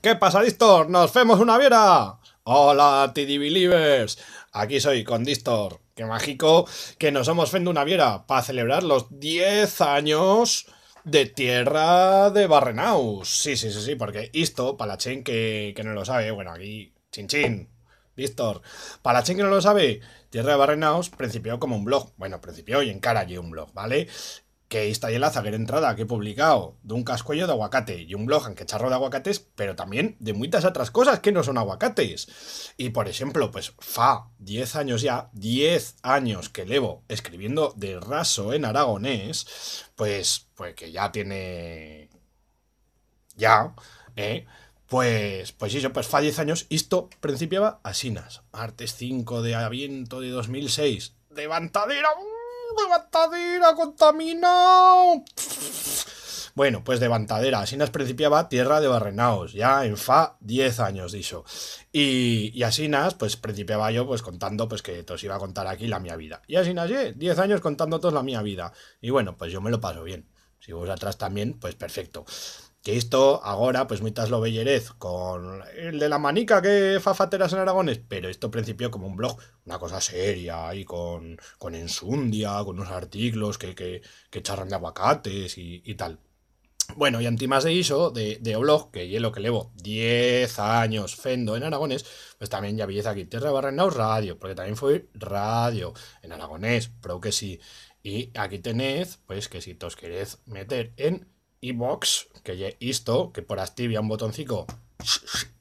¿Qué pasa, Distor? ¡Nos vemos una viera! Hola, TD Believers. Aquí soy con Distor. Qué mágico que nos hemos fendo una viera para celebrar los 10 años de tierra de Barrenaus. Sí, sí, sí, sí, porque esto, para la que, no lo sabe, bueno, aquí, chin chin, para la que no lo sabe, Tierra de Barrenaus, principió como un blog, bueno, principió y encara allí un blog, ¿vale? que está y en la zaguera entrada que he publicado de un cascuello de aguacate y un blog en que charro de aguacates, pero también de muchas otras cosas que no son aguacates. Y por ejemplo, pues fa, 10 años ya, 10 años que levo escribiendo de raso en aragonés, pues, pues que ya tiene... ya, ¿eh? Pues, pues eso, pues fa 10 años, esto principiaba a sinas artes 5 de aviento de 2006. ¡Levantadera! levantadera contaminado. Bueno, pues de levantadera así nos principiaba Tierra de Barrenaos, ya en fa 10 años dicho. Y, y así pues principiaba yo pues contando pues que os iba a contar aquí la mía vida. Y así nas, 10 años contando todos la mía vida. Y bueno, pues yo me lo paso bien. Si vos atrás también, pues perfecto. Que esto, pues pues lo bellerez con el de la manica que fafateras en Aragones, pero esto principio como un blog, una cosa seria y con, con ensundia, con unos artículos que, que, charran de aguacates y, tal. Bueno, y antimas de eso, de, de Oblog, que hielo lo que llevo 10 años fendo en Aragones, pues también ya belleza aquí, Tierra Barrenaus Radio, porque también fue radio en aragonés, pero que sí. Y aquí tenéis, pues que si os queréis meter en box que ye que por activa un botoncito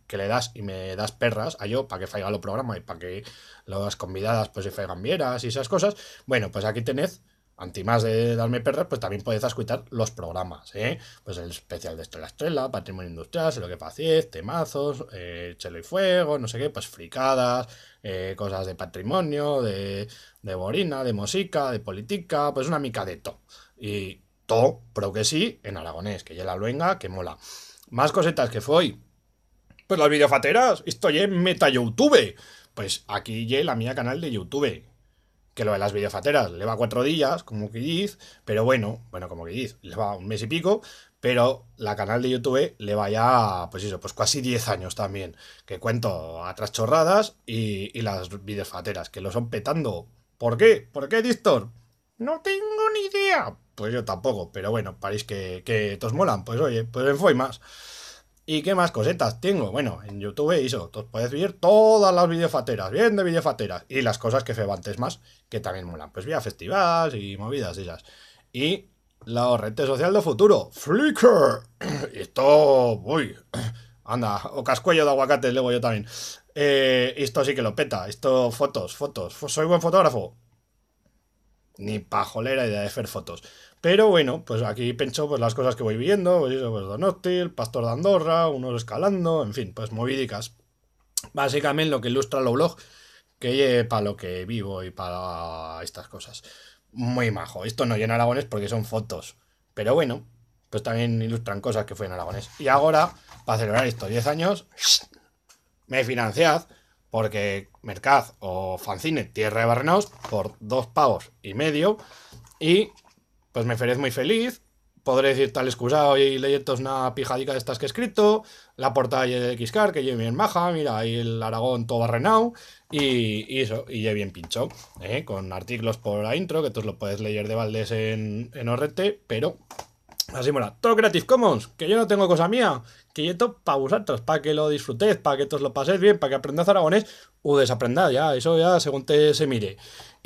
que le das y me das perras a yo para que falla lo programa y para que las convidadas pues si faigan vieras y esas cosas. Bueno, pues aquí tenés, anti más de darme perras, pues también podéis escuchar los programas, ¿eh? Pues el especial de Estrella Estrella, Patrimonio Industrial, se lo que pase temazos, eh, chelo y fuego, no sé qué, pues fricadas, eh, cosas de patrimonio, de, borina, de música, de política, pues una mica de todo. Y to, pero que sí, en aragonés, que ya la luenga, que mola. Más cosetas que hoy? Pues las videofateras, estoy en meta YouTube. Pues aquí ya la mía canal de YouTube. Que lo de las videofateras le va cuatro días, como que dice, pero bueno, bueno, como que dice, le va un mes y pico, pero la canal de YouTube le va ya, pues eso, pues casi diez años también, que cuento atrás chorradas y, las videofateras, que lo son petando. ¿Por qué? ¿Por qué, Distor? No tengo ni idea, pues yo tampoco, pero bueno, parís que, que molan, pues oye, pues en más. ¿Y qué más cosetas tengo? Bueno, en YouTube eso, os podéis ver todas las videofateras, bien de videofateras, y las cosas que febantes más, que también molan, pues vía festivales y movidas esas. Y la red social de futuro, Flickr. Esto, uy, anda, o cascuello de aguacates luego yo también. Eh, esto sí que lo peta, esto fotos, fotos, soy buen fotógrafo. Ni pajolera idea de hacer fotos. Pero bueno, pues aquí pincho pues, las cosas que voy viendo, pues eso, pues Donostil, Pastor de Andorra, uno escalando, en fin, pues movidicas. Básicamente lo que ilustra el blog, que eh, para lo que vivo y para estas cosas. Muy majo. Esto no llena aragones porque son fotos. Pero bueno, pues también ilustran cosas que fue en aragones. Y ahora, para celebrar estos 10 años, me financiad porque mercad o Fancine Tierra de barrenos por dos pavos y medio y pues me ferez muy feliz. Podré decir tal excusa y leyendo una pijadica de estas que he escrito, la portada de Xcar, que lleve bien maja, mira, ahí el Aragón todo barrenado, y, eso, y lleve bien pincho, ¿eh? con artículos por la intro, que tú lo puedes leer de Valdés en, en ORT, pero Así mola. Todo Creative Commons, que yo no tengo cosa mía, que yo esto para vosotros, para que lo disfrutéis, para que todos lo paséis bien, para que aprendáis aragones o desaprendad, ya, eso ya según te se mire.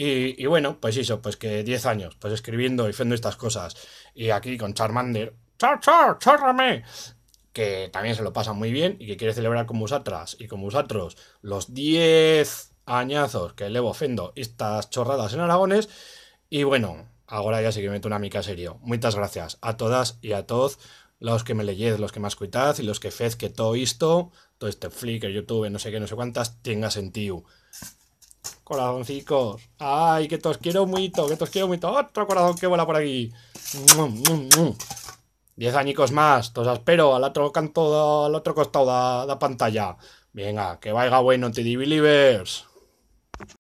Y, bueno, pues eso, pues que 10 años, pues escribiendo y haciendo estas cosas. Y aquí con Charmander, ¡Char, Que también se lo pasa muy bien y que quiere celebrar con vosotras y con vosotros los 10 añazos que levo haciendo estas chorradas en Aragones. Y bueno, ahora ya sí que meto una mica serio. Muchas gracias a todas y a todos los que me leyes, los que me escuchad y los que fez que todo esto, todo este Flickr, YouTube, no sé qué, no sé cuántas, tenga sentido. Corazoncicos. Ay, que os quiero mucho, que os quiero mucho. Otro corazón que vuela por aquí. Diez añicos más, os espero al otro canto, al otro costado de la pantalla. Venga, que vaya bueno, TD Believers.